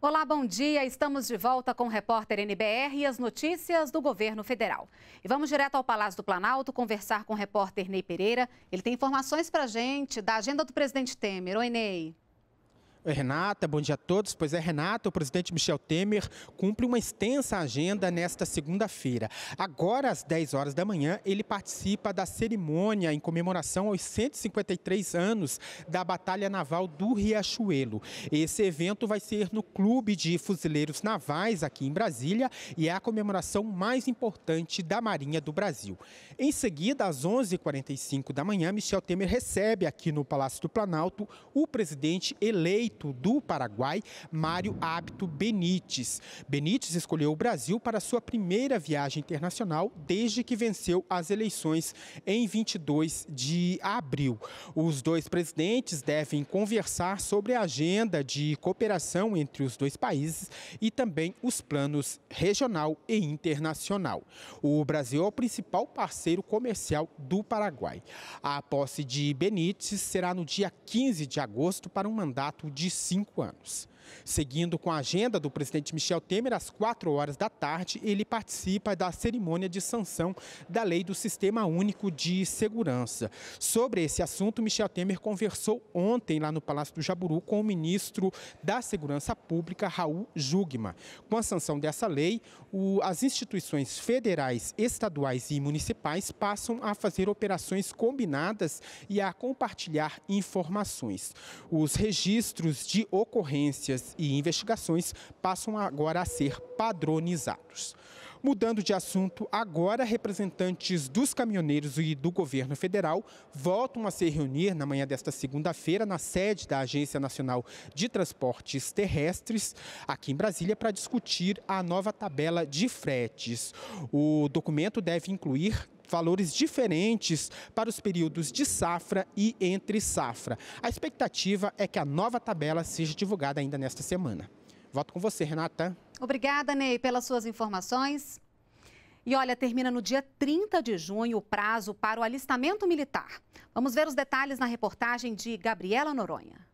Olá, bom dia. Estamos de volta com o repórter NBR e as notícias do governo federal. E vamos direto ao Palácio do Planalto conversar com o repórter Ney Pereira. Ele tem informações para gente da agenda do presidente Temer. Oi, Ney. Renata, bom dia a todos. Pois é, Renata, o presidente Michel Temer cumpre uma extensa agenda nesta segunda-feira. Agora, às 10 horas da manhã, ele participa da cerimônia em comemoração aos 153 anos da Batalha Naval do Riachuelo. Esse evento vai ser no Clube de Fuzileiros Navais, aqui em Brasília, e é a comemoração mais importante da Marinha do Brasil. Em seguida, às 11h45 da manhã, Michel Temer recebe aqui no Palácio do Planalto o presidente eleito do Paraguai, Mário Apto Benítez. Benítez escolheu o Brasil para sua primeira viagem internacional desde que venceu as eleições em 22 de abril. Os dois presidentes devem conversar sobre a agenda de cooperação entre os dois países e também os planos regional e internacional. O Brasil é o principal parceiro comercial do Paraguai. A posse de Benítez será no dia 15 de agosto para um mandato de de 5 anos. Seguindo com a agenda do presidente Michel Temer, às 4 horas da tarde, ele participa da cerimônia de sanção da lei do Sistema Único de Segurança. Sobre esse assunto, Michel Temer conversou ontem lá no Palácio do Jaburu com o ministro da Segurança Pública, Raul Jugma. Com a sanção dessa lei, o, as instituições federais, estaduais e municipais passam a fazer operações combinadas e a compartilhar informações. Os registros de ocorrência denúncias e investigações passam agora a ser padronizados. Mudando de assunto, agora representantes dos caminhoneiros e do governo federal voltam a se reunir na manhã desta segunda-feira na sede da Agência Nacional de Transportes Terrestres, aqui em Brasília, para discutir a nova tabela de fretes. O documento deve incluir valores diferentes para os períodos de safra e entre safra. A expectativa é que a nova tabela seja divulgada ainda nesta semana. Volto com você, Renata. Obrigada, Ney, pelas suas informações. E olha, termina no dia 30 de junho o prazo para o alistamento militar. Vamos ver os detalhes na reportagem de Gabriela Noronha.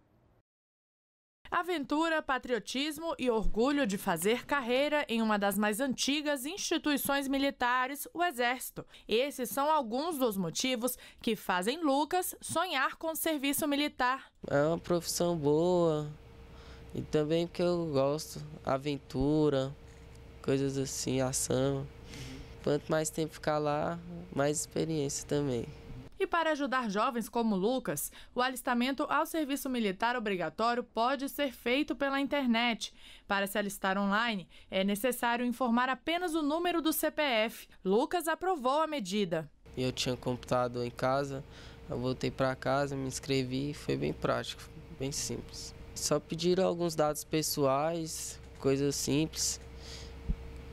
Aventura, patriotismo e orgulho de fazer carreira em uma das mais antigas instituições militares, o Exército. Esses são alguns dos motivos que fazem Lucas sonhar com o serviço militar. É uma profissão boa e também porque eu gosto. Aventura, coisas assim, ação. Quanto mais tempo ficar lá, mais experiência também para ajudar jovens como Lucas, o alistamento ao serviço militar obrigatório pode ser feito pela internet. Para se alistar online, é necessário informar apenas o número do CPF. Lucas aprovou a medida. Eu tinha computado em casa, eu voltei para casa, me inscrevi, foi bem prático, bem simples. Só pediram alguns dados pessoais, coisas simples.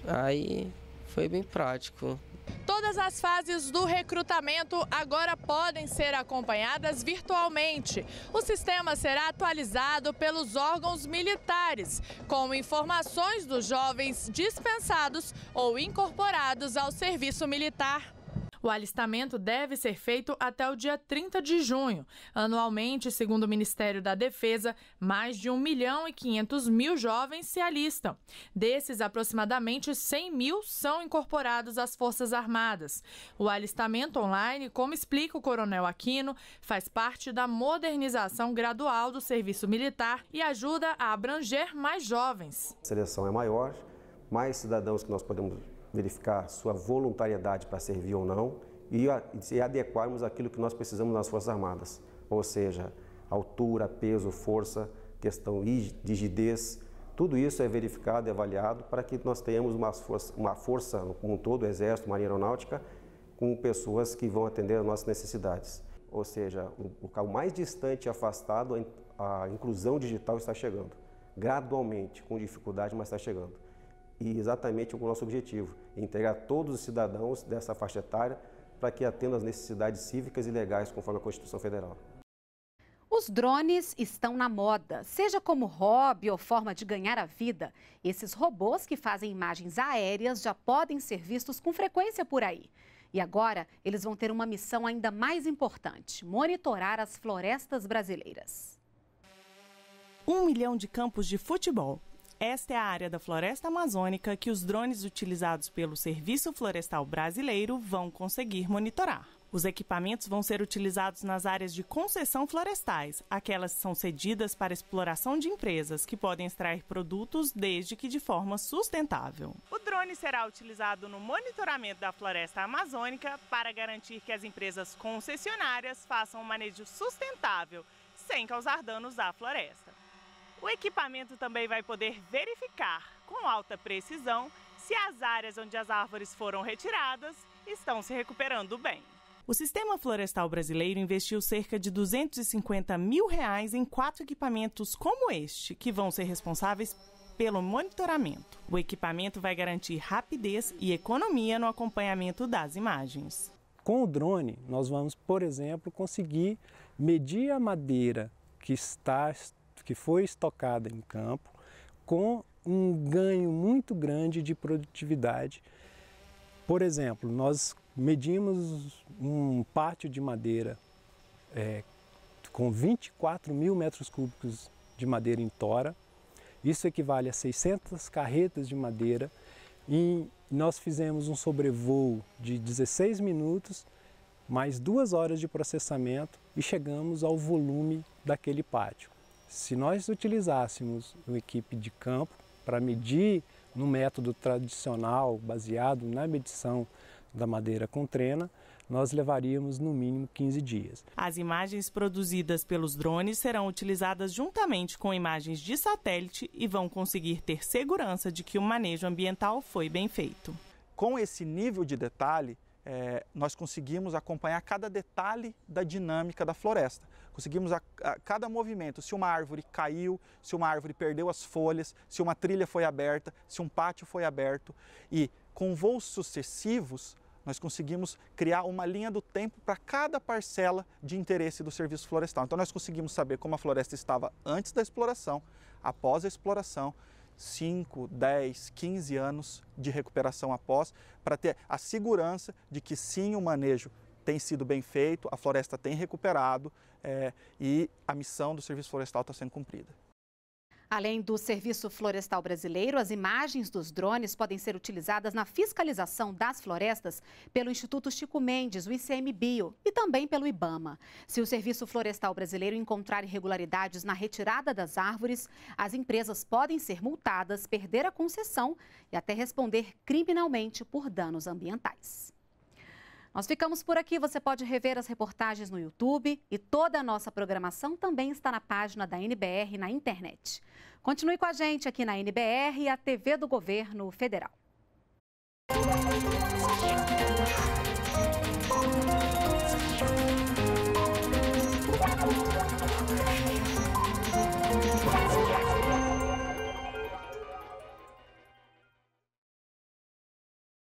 Aí foi bem prático. Todas as fases do recrutamento agora podem ser acompanhadas virtualmente. O sistema será atualizado pelos órgãos militares, com informações dos jovens dispensados ou incorporados ao serviço militar. O alistamento deve ser feito até o dia 30 de junho. Anualmente, segundo o Ministério da Defesa, mais de 1 milhão e 500 mil jovens se alistam. Desses, aproximadamente 100 mil são incorporados às Forças Armadas. O alistamento online, como explica o Coronel Aquino, faz parte da modernização gradual do serviço militar e ajuda a abranger mais jovens. A seleção é maior, mais cidadãos que nós podemos verificar sua voluntariedade para servir ou não e, a, e adequarmos aquilo que nós precisamos nas Forças Armadas, ou seja, altura, peso, força, questão de rigidez, tudo isso é verificado e avaliado para que nós tenhamos uma força, uma força como um todo, Exército, Marinha Aeronáutica, com pessoas que vão atender às nossas necessidades. Ou seja, o local mais distante e afastado, a inclusão digital está chegando. Gradualmente, com dificuldade, mas está chegando e exatamente o nosso objetivo, integrar todos os cidadãos dessa faixa etária para que atendam às necessidades cívicas e legais conforme a Constituição Federal. Os drones estão na moda, seja como hobby ou forma de ganhar a vida. Esses robôs que fazem imagens aéreas já podem ser vistos com frequência por aí. E agora, eles vão ter uma missão ainda mais importante: monitorar as florestas brasileiras. Um milhão de campos de futebol, esta é a área da floresta amazônica que os drones utilizados pelo Serviço Florestal Brasileiro vão conseguir monitorar. Os equipamentos vão ser utilizados nas áreas de concessão florestais, aquelas que são cedidas para exploração de empresas que podem extrair produtos desde que de forma sustentável. O drone será utilizado no monitoramento da floresta amazônica para garantir que as empresas concessionárias façam um manejo sustentável, sem causar danos à floresta. O equipamento também vai poder verificar com alta precisão se as áreas onde as árvores foram retiradas estão se recuperando bem. O Sistema Florestal Brasileiro investiu cerca de 250 mil reais em quatro equipamentos como este, que vão ser responsáveis pelo monitoramento. O equipamento vai garantir rapidez e economia no acompanhamento das imagens. Com o drone, nós vamos, por exemplo, conseguir medir a madeira que está que foi estocada em campo, com um ganho muito grande de produtividade. Por exemplo, nós medimos um pátio de madeira é, com 24 mil metros cúbicos de madeira em tora. Isso equivale a 600 carretas de madeira e nós fizemos um sobrevoo de 16 minutos, mais duas horas de processamento e chegamos ao volume daquele pátio. Se nós utilizássemos uma equipe de campo para medir no método tradicional, baseado na medição da madeira com trena, nós levaríamos no mínimo 15 dias. As imagens produzidas pelos drones serão utilizadas juntamente com imagens de satélite e vão conseguir ter segurança de que o manejo ambiental foi bem feito. Com esse nível de detalhe, é, nós conseguimos acompanhar cada detalhe da dinâmica da floresta. Conseguimos a, a, cada movimento, se uma árvore caiu, se uma árvore perdeu as folhas, se uma trilha foi aberta, se um pátio foi aberto. E com voos sucessivos, nós conseguimos criar uma linha do tempo para cada parcela de interesse do serviço florestal. Então, nós conseguimos saber como a floresta estava antes da exploração, após a exploração 5, 10, 15 anos de recuperação após, para ter a segurança de que sim o manejo tem sido bem feito, a floresta tem recuperado é, e a missão do Serviço Florestal está sendo cumprida. Além do Serviço Florestal Brasileiro, as imagens dos drones podem ser utilizadas na fiscalização das florestas pelo Instituto Chico Mendes, o ICMBio, e também pelo IBAMA. Se o Serviço Florestal Brasileiro encontrar irregularidades na retirada das árvores, as empresas podem ser multadas, perder a concessão e até responder criminalmente por danos ambientais. Nós ficamos por aqui. Você pode rever as reportagens no YouTube e toda a nossa programação também está na página da NBR na internet. Continue com a gente aqui na NBR a TV do Governo Federal. Música